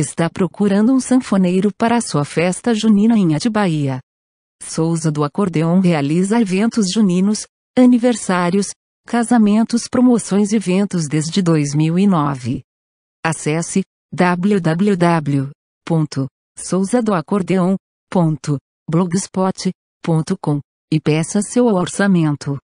Está procurando um sanfoneiro para a sua festa junina em Atibaia. Souza do Acordeão realiza eventos juninos, aniversários, casamentos, promoções e eventos desde 2009. Acesse www.souzadoacordeão.blogspot.com e peça seu orçamento.